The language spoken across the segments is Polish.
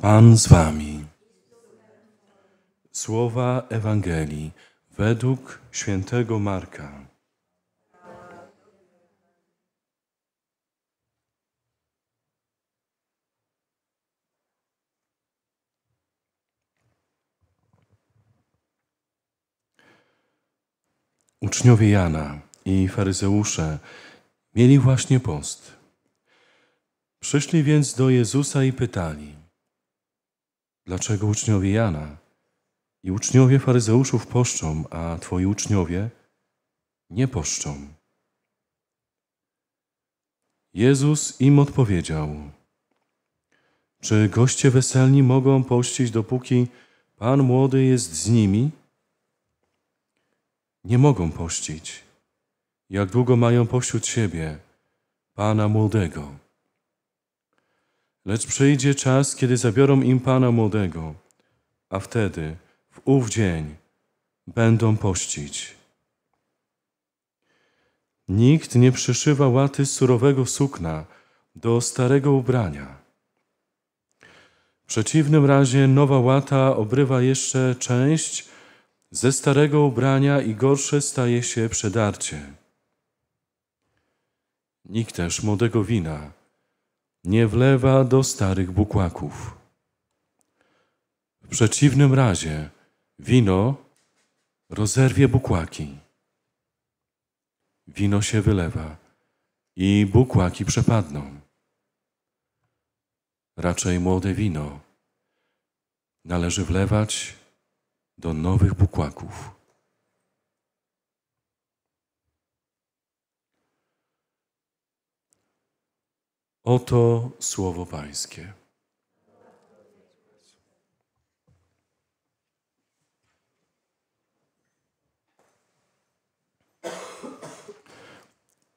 Pan z Wami. Słowa Ewangelii według świętego Marka. Uczniowie Jana i faryzeusze mieli właśnie post. Przyszli więc do Jezusa i pytali – dlaczego uczniowie Jana i uczniowie faryzeuszów poszczą, a twoi uczniowie nie poszczą? Jezus im odpowiedział: Czy goście weselni mogą pościć, dopóki Pan młody jest z nimi? Nie mogą pościć. Jak długo mają pośród siebie Pana młodego? Lecz przyjdzie czas, kiedy zabiorą im Pana Młodego, a wtedy, w ów dzień, będą pościć. Nikt nie przyszywa łaty surowego sukna do starego ubrania. W przeciwnym razie nowa łata obrywa jeszcze część ze starego ubrania i gorsze staje się przedarcie. Nikt też młodego wina nie wlewa do starych bukłaków. W przeciwnym razie wino rozerwie bukłaki. Wino się wylewa i bukłaki przepadną. Raczej młode wino należy wlewać do nowych bukłaków. Oto słowo Pańskie.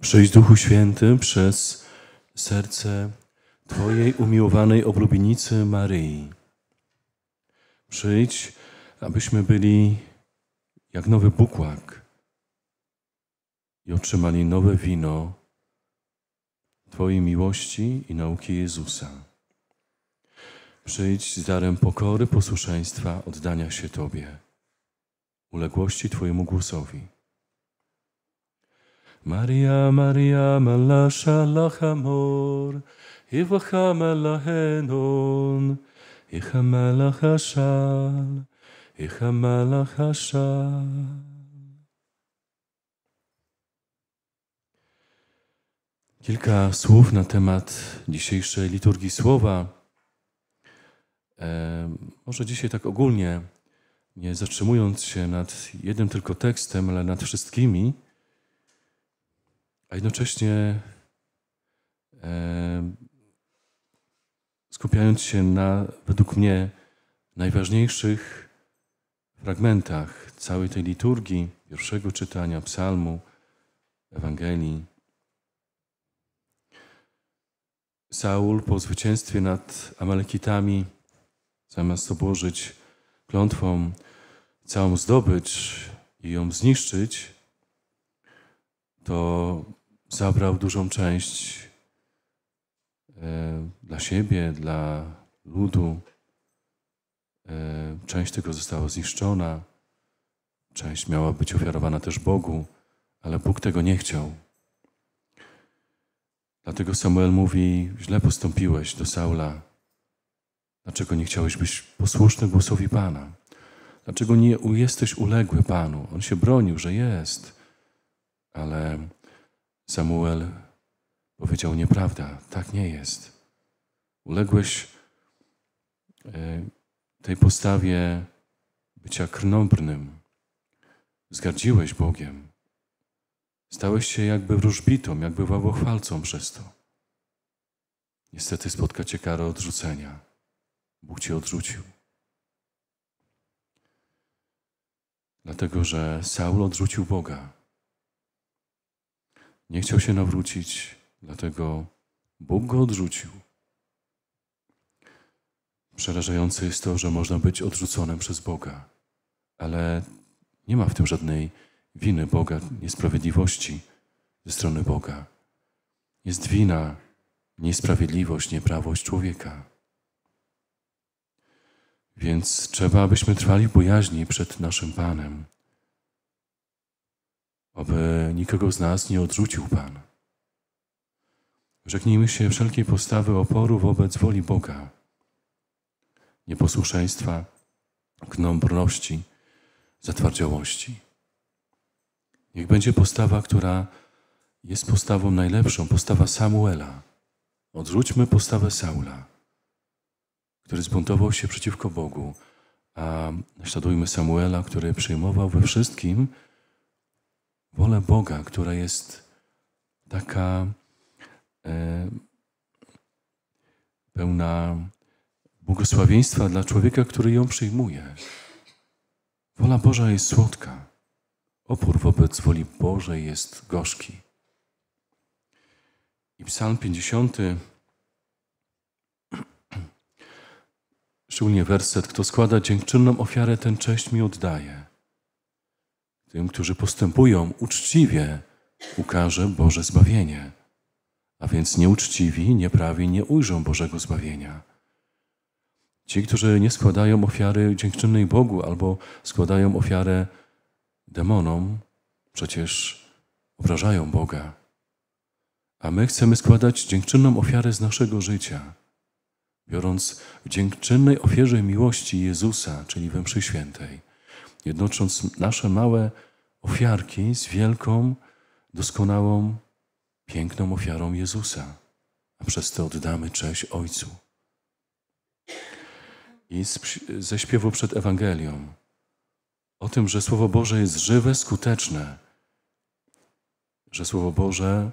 Przyjdź Duchu Święty przez serce Twojej umiłowanej oblubienicy Maryi. Przyjdź, abyśmy byli jak nowy bukłak i otrzymali nowe wino Twojej miłości i nauki Jezusa. Przyjdź z darem pokory, posłuszeństwa, oddania się Tobie, uległości Twojemu głosowi. Maria, Maria, malasza lachamor, Iwachamelahenon, Ichamelachaszal, Ichamelachaszal. Kilka słów na temat dzisiejszej liturgii słowa. E, może dzisiaj tak ogólnie, nie zatrzymując się nad jednym tylko tekstem, ale nad wszystkimi, a jednocześnie e, skupiając się na, według mnie, najważniejszych fragmentach całej tej liturgii, pierwszego czytania psalmu, Ewangelii. Saul po zwycięstwie nad Amalekitami, zamiast obłożyć klątwą całą zdobycz i ją zniszczyć, to zabrał dużą część e, dla siebie, dla ludu. E, część tego została zniszczona, część miała być ofiarowana też Bogu, ale Bóg tego nie chciał. Dlatego Samuel mówi: Źle postąpiłeś do Saula. Dlaczego nie chciałeś być posłuszny głosowi Pana? Dlaczego nie jesteś uległy Panu? On się bronił, że jest. Ale Samuel powiedział: Nieprawda, tak nie jest. Uległeś e, tej postawie bycia krnąbrnym. Zgardziłeś Bogiem. Stałeś się jakby wróżbitą, jakby bałwochwalcą przez to. Niestety spotka cię odrzucenia. Bóg cię odrzucił. Dlatego, że Saul odrzucił Boga. Nie chciał się nawrócić, dlatego Bóg go odrzucił. Przerażające jest to, że można być odrzuconym przez Boga, ale nie ma w tym żadnej winy Boga, niesprawiedliwości ze strony Boga. Jest wina, niesprawiedliwość, nieprawość człowieka. Więc trzeba, abyśmy trwali w bojaźni przed naszym Panem, aby nikogo z nas nie odrzucił Pan. Rzeknijmy się wszelkiej postawy oporu wobec woli Boga, nieposłuszeństwa, gnombrności, zatwardziałości. Niech będzie postawa, która jest postawą najlepszą, postawa Samuela. Odrzućmy postawę Saula, który zbuntował się przeciwko Bogu, a naśladujmy Samuela, który przyjmował we wszystkim wolę Boga, która jest taka e, pełna błogosławieństwa dla człowieka, który ją przyjmuje. Wola Boża jest słodka. Opór wobec woli Bożej jest gorzki. I Psalm 50, szczególnie werset: Kto składa dziękczynną ofiarę, ten cześć mi oddaje. Tym, którzy postępują uczciwie, ukaże Boże zbawienie. A więc nieuczciwi, nieprawi nie ujrzą Bożego zbawienia. Ci, którzy nie składają ofiary dziękczynnej Bogu albo składają ofiarę demonom przecież obrażają Boga. A my chcemy składać dziękczynną ofiarę z naszego życia, biorąc w dziękczynnej ofierze miłości Jezusa, czyli we mszy świętej, jednocząc nasze małe ofiarki z wielką, doskonałą, piękną ofiarą Jezusa, a przez to oddamy cześć Ojcu. I ze śpiewu przed Ewangelią o tym, że Słowo Boże jest żywe, skuteczne, że Słowo Boże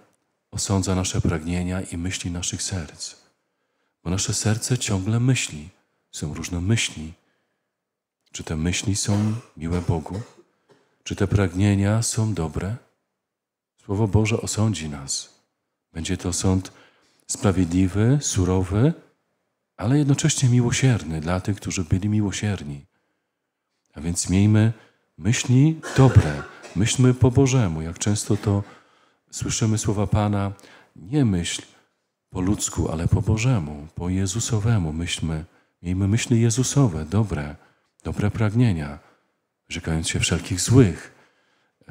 osądza nasze pragnienia i myśli naszych serc, bo nasze serce ciągle myśli, są różne myśli. Czy te myśli są miłe Bogu? Czy te pragnienia są dobre? Słowo Boże osądzi nas. Będzie to sąd sprawiedliwy, surowy, ale jednocześnie miłosierny dla tych, którzy byli miłosierni. A więc miejmy myśli dobre, myślmy po Bożemu. Jak często to słyszymy słowa Pana, nie myśl po ludzku, ale po Bożemu, po Jezusowemu myślmy. Miejmy myśli Jezusowe, dobre, dobre pragnienia, rzekając się wszelkich złych,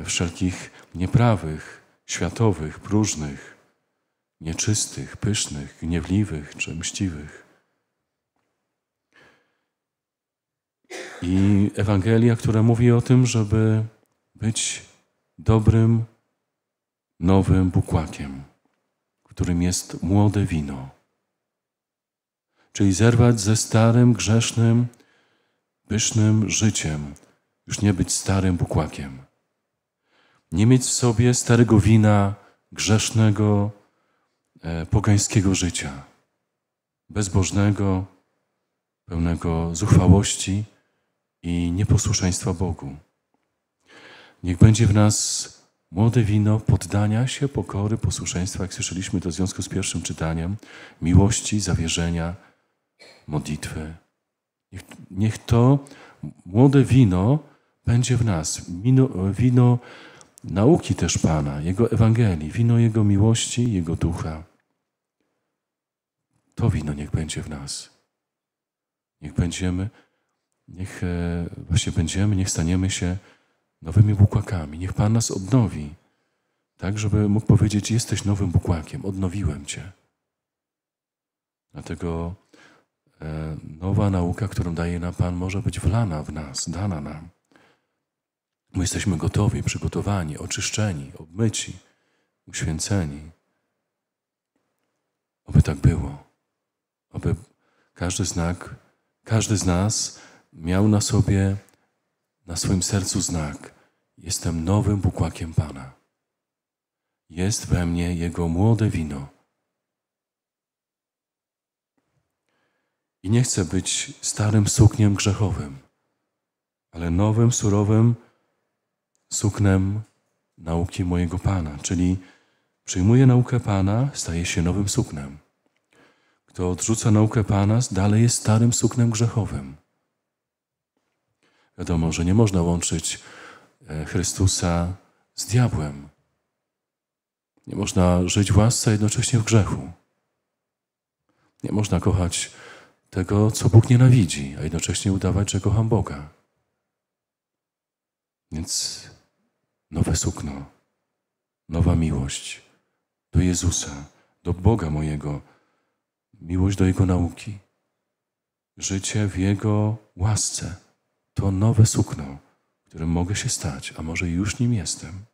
wszelkich nieprawych, światowych, próżnych, nieczystych, pysznych, gniewliwych czy mściwych. I Ewangelia, która mówi o tym, żeby być dobrym, nowym bukłakiem, którym jest młode wino. Czyli zerwać ze starym, grzesznym, pysznym życiem, już nie być starym bukłakiem. Nie mieć w sobie starego wina, grzesznego, e, pogańskiego życia, bezbożnego, pełnego zuchwałości, i nieposłuszeństwa Bogu. Niech będzie w nas młode wino poddania się, pokory, posłuszeństwa, jak słyszeliśmy to w związku z pierwszym czytaniem, miłości, zawierzenia, modlitwy. Niech, niech to młode wino będzie w nas, wino, wino nauki też Pana, Jego Ewangelii, wino Jego miłości, Jego ducha. To wino niech będzie w nas. Niech będziemy Niech e, właśnie będziemy, niech staniemy się nowymi bukłakami. Niech Pan nas odnowi, tak żeby mógł powiedzieć, jesteś nowym bukłakiem, odnowiłem Cię. Dlatego e, nowa nauka, którą daje nam Pan, może być wlana w nas, dana nam. My jesteśmy gotowi, przygotowani, oczyszczeni, obmyci, uświęceni. Oby tak było. Oby każdy znak, każdy z nas miał na sobie, na swoim sercu znak: Jestem nowym bukłakiem Pana. Jest we mnie Jego młode wino. I nie chcę być starym sukniem grzechowym, ale nowym, surowym suknem nauki mojego Pana. Czyli przyjmuje naukę Pana, staje się nowym suknem. Kto odrzuca naukę Pana, dalej jest starym suknem grzechowym. Wiadomo, że nie można łączyć e, Chrystusa z diabłem. Nie można żyć w łasce, jednocześnie w grzechu. Nie można kochać tego, co Bóg nienawidzi, a jednocześnie udawać, że kocham Boga. Więc nowe sukno, nowa miłość do Jezusa, do Boga mojego, miłość do Jego nauki, życie w Jego łasce to nowe sukno, którym mogę się stać, a może już nim jestem.